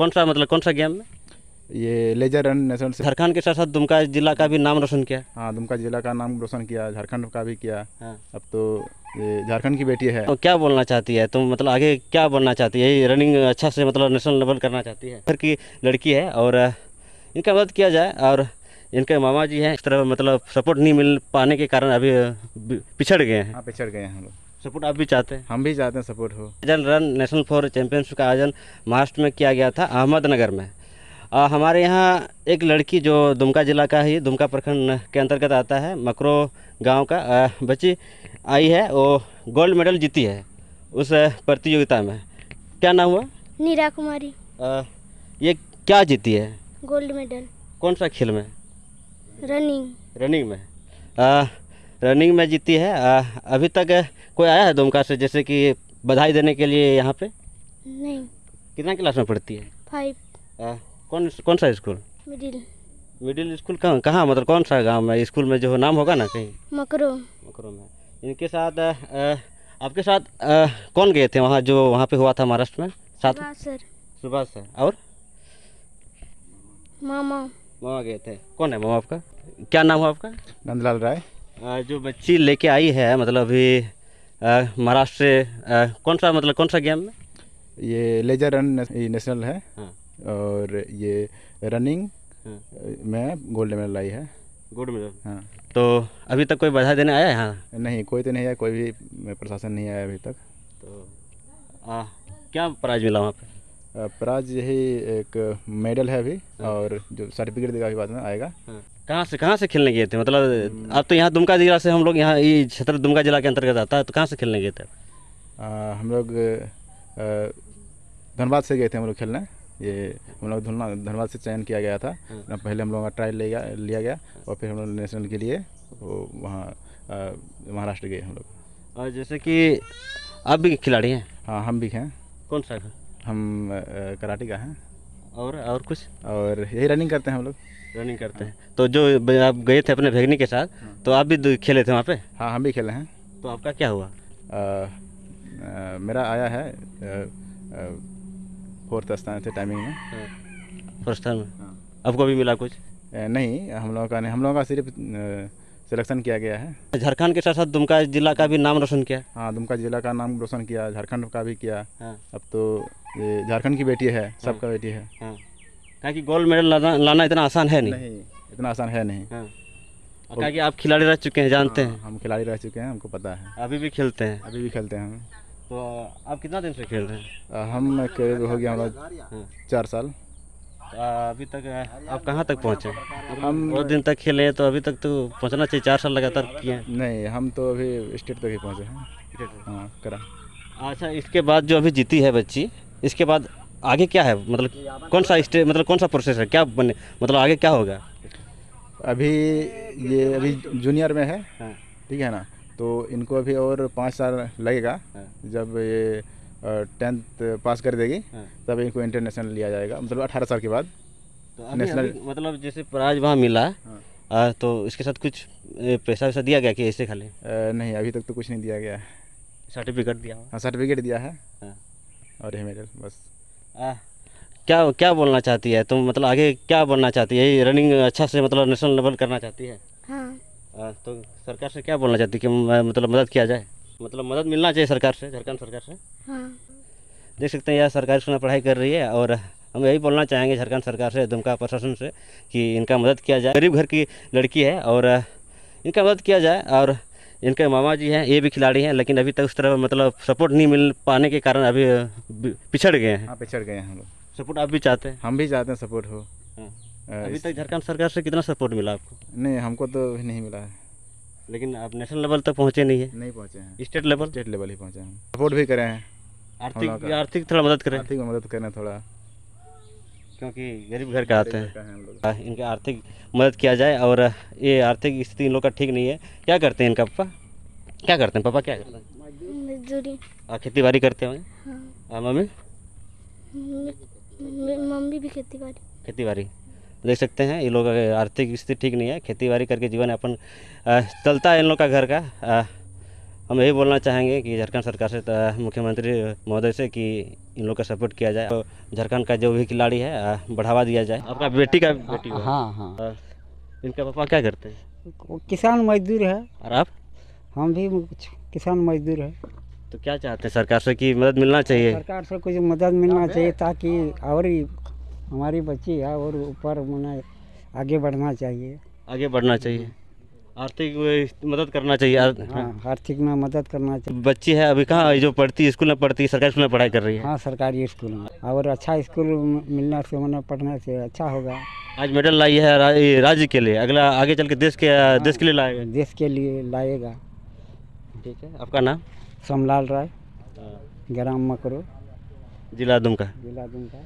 कौन सा मतलब कौन सा गेम में ये लेजर रन नेशनल झारखंड के साथ साथ दुमका जिला का भी नाम रोशन किया हाँ दुमका जिला का नाम रोशन किया झारखंड का भी किया हाँ। अब तो ये झारखंड की बेटी है तो क्या बोलना चाहती है तुम तो मतलब आगे क्या बनना चाहती है रनिंग अच्छा से मतलब नेशनल लेवल करना चाहती है घर की लड़की है और इनका मदद किया जाए और इनके मामा जी हैं इस तरह मतलब सपोर्ट नहीं मिल पाने के कारण अभी पिछड़ गए हैं हाँ, पिछड़ गए हैं हम लोग सपोर्ट आप भी चाहते हैं हम भी चाहते हैं सपोर्ट हो जल रन नेशनल फॉर चैंपियनशिप का आयोजन महाराष्ट्र में किया गया था अहमदनगर में आ, हमारे यहाँ एक लड़की जो दुमका जिला का ही दुमका प्रखंड के अंतर्गत आता है मकरो गांव का आ, बच्ची आई है वो गोल्ड मेडल जीती है उस प्रतियोगिता में क्या नाम हुआ नीरा कुमारी आ, ये क्या जीती है गोल्ड मेडल कौन सा खेल में रनिंग रनिंग में आ, रनिंग में जीती है आ, अभी तक कोई आया है दुमका से जैसे कि बधाई देने के लिए यहाँ पे नहीं कितना क्लास में पढ़ती है फाइव कौन कौन सा स्कूल मिडिल मिडिल स्कूल कहाँ कहाँ मतलब कौन सा गांव में स्कूल में जो नाम होगा ना कहीं मकरो मकरो में इनके साथ आ, आ, आपके साथ आ, कौन गए थे वहाँ जो वहाँ पे हुआ था महाराष्ट्र में साथ सर सुभाष सर और मामा मामा गए थे कौन है मामा आपका क्या नाम हुआ आपका नंदलाल राय जो बच्ची लेके आई है मतलब अभी महाराष्ट्र कौन सा मतलब कौन सा गेम में ये लेजर रन नेशनल है हाँ। और ये रनिंग हाँ। में गोल्ड मेडल आई है गोल्ड मेडल हाँ तो अभी तक कोई बधाई देने आया है यहाँ नहीं कोई तो नहीं आया कोई भी प्रशासन नहीं आया अभी तक तो आ, क्या प्राइज मिला वहाँ पे प्राज यही एक मेडल है अभी हाँ। और जो सर्टिफिकेट देगा अभी बाद में आएगा हाँ। कहाँ से कहाँ से खेलने गए थे मतलब हम्म। अब तो यहाँ दुमका जिला से हम लोग यहाँ ये क्षेत्र दुमका जिला के अंतर्गत आता है तो कहाँ से खेलने गए थे हम लोग धनबाद से गए थे हम लोग खेलने ये हम लोग धनबाद से चयन किया गया था हाँ। पहले हम लोगों का ट्रायल लिया लिया गया और फिर हम लोग नेशनल के लिए वो वहाँ महाराष्ट्र गए हम लोग और जैसे कि आप भी खिलाड़ी हैं हाँ हम भी हैं कौन सा है? हम कराटे का हैं और और कुछ और यही रनिंग करते हैं हम लोग रनिंग करते हैं तो जो आप गए थे अपने भेगनी के साथ हाँ। तो आप भी खेले थे वहाँ पे हाँ हम भी खेले हैं तो आपका क्या हुआ आ, आ, मेरा आया है फोर्थ स्थान थे टाइमिंग में फर्स्ट स्थान में आपको भी मिला कुछ नहीं हम लोगों का नहीं हम लोगों का सिर्फ सिलेक्शन किया गया है झारखंड के साथ साथ दुमका जिला का भी नाम रोशन किया हाँ दुमका जिला का नाम रोशन किया झारखंड का भी किया हाँ। अब तो ये झारखंड की बेटी है हाँ। सबका बेटी है हाँ। कि गोल्ड मेडल लाना, इतना आसान है नहीं, नहीं इतना आसान है नहीं हाँ। कहा कि आप खिलाड़ी रह चुके हैं जानते हाँ, हैं हम खिलाड़ी रह चुके हैं हमको पता है अभी भी खेलते हैं अभी भी खेलते हैं तो आप कितना दिन से खेल रहे हैं हम हो गया हमारा हाँ। चार साल तो अभी तक आप कहाँ तक पहुँचे हम बहुत दिन तक खेले हैं तो अभी तक तो पहुँचना चाहिए चार साल लगातार किए हैं नहीं हम तो अभी स्टेट तक ही पहुँचे हैं हाँ, करा अच्छा इसके बाद जो अभी जीती है बच्ची इसके बाद आगे क्या है मतलब कौन सा स्टेट मतलब कौन सा प्रोसेस है क्या बने मतलब आगे क्या होगा अभी ये अभी जूनियर में है हाँ। ठीक है ना तो इनको अभी और पाँच साल लगेगा हाँ। जब ये टेंथ पास कर देगी तब इनको इंटरनेशनल लिया जाएगा मतलब अठारह साल के बाद तो नेशनल मतलब जैसे प्राइज वहाँ मिला हाँ। आ, तो इसके साथ कुछ पैसा वैसा दिया गया कि ऐसे खाली नहीं अभी तक तो कुछ नहीं दिया गया है सर्टिफिकेट दिया हाँ सर्टिफिकेट दिया है हाँ। और ये मेडल बस आ, क्या क्या बोलना चाहती है तुम तो मतलब आगे क्या बोलना चाहती है रनिंग अच्छा से मतलब नेशनल लेवल करना चाहती है हाँ। आ, तो सरकार से क्या बोलना चाहती है कि मतलब मदद किया जाए मतलब मदद मिलना चाहिए सरकार से झारखंड सरकार से हाँ। देख सकते हैं यार सरकार स्कूल पढ़ाई कर रही है और हम यही बोलना चाहेंगे झारखंड सरकार से दुमका प्रशासन से कि इनका मदद किया जाए गरीब घर की लड़की है और इनका मदद किया जाए और इनके मामा जी हैं ये भी खिलाड़ी हैं लेकिन अभी तक उस तरह मतलब सपोर्ट नहीं मिल पाने के कारण अभी पिछड़ गए हैं हाँ पिछड़ गए हैं हम लोग सपोर्ट आप भी चाहते हैं हम भी चाहते हैं सपोर्ट हो हाँ। अभी तक झारखंड सरकार से कितना सपोर्ट मिला आपको नहीं हमको तो नहीं मिला है लेकिन आप नेशनल लेवल तक पहुँचे नहीं है नहीं पहुँचे हैं स्टेट लेवल स्टेट लेवल ही पहुँचे हैं सपोर्ट भी करें आर्थिक आर्थिक थोड़ा मदद करें आर्थिक मदद करें थोड़ा क्योंकि गरीब घर का आते हैं हाँ, इनका आर्थिक मदद किया जाए और ये आर्थिक स्थिति इन लोग का ठीक नहीं है क्या करते हैं इनका पापा क्या करते हैं पापा क्या करते हैं मजदूरी खेती बाड़ी करते हैं हाँ। मम्मी मम्मी भी खेती बाड़ी खेती बाड़ी देख सकते हैं ये लोग आर्थिक स्थिति ठीक नहीं है खेती बाड़ी करके जीवन अपन चलता है इन लोग का घर का हम यही बोलना चाहेंगे कि झारखंड सरकार से मुख्यमंत्री महोदय से कि इन लोग का सपोर्ट किया जाए झारखंड का जो भी खिलाड़ी है बढ़ावा दिया जाए आपका बेटी का बेटी हाँ हाँ इनका पापा क्या करते हैं किसान मजदूर है और आप हम भी किसान मजदूर है तो क्या चाहते हैं सरकार से कि मदद मिलना चाहिए सरकार से कुछ मदद मिलना चाहिए ताकि और हमारी बच्ची है और ऊपर आगे बढ़ना चाहिए आगे बढ़ना चाहिए आर्थिक मदद करना चाहिए हाँ, हाँ, आर्थिक में मदद करना चाहिए बच्ची है अभी कहाँ जो पढ़ती स्कूल में पढ़ती है सरकारी स्कूल में पढ़ाई कर रही है हाँ सरकारी स्कूल में और अच्छा स्कूल मिलना से उन्हें पढ़ने से अच्छा होगा आज मेडल लाई है रा, राज्य के लिए अगला आगे चल के देश के हाँ, देश के लिए लाएगा देश के लिए लाएगा ठीक है आपका नाम सोमलाल राय हाँ। ग्राम मकरो जिला दुमका जिला दुमका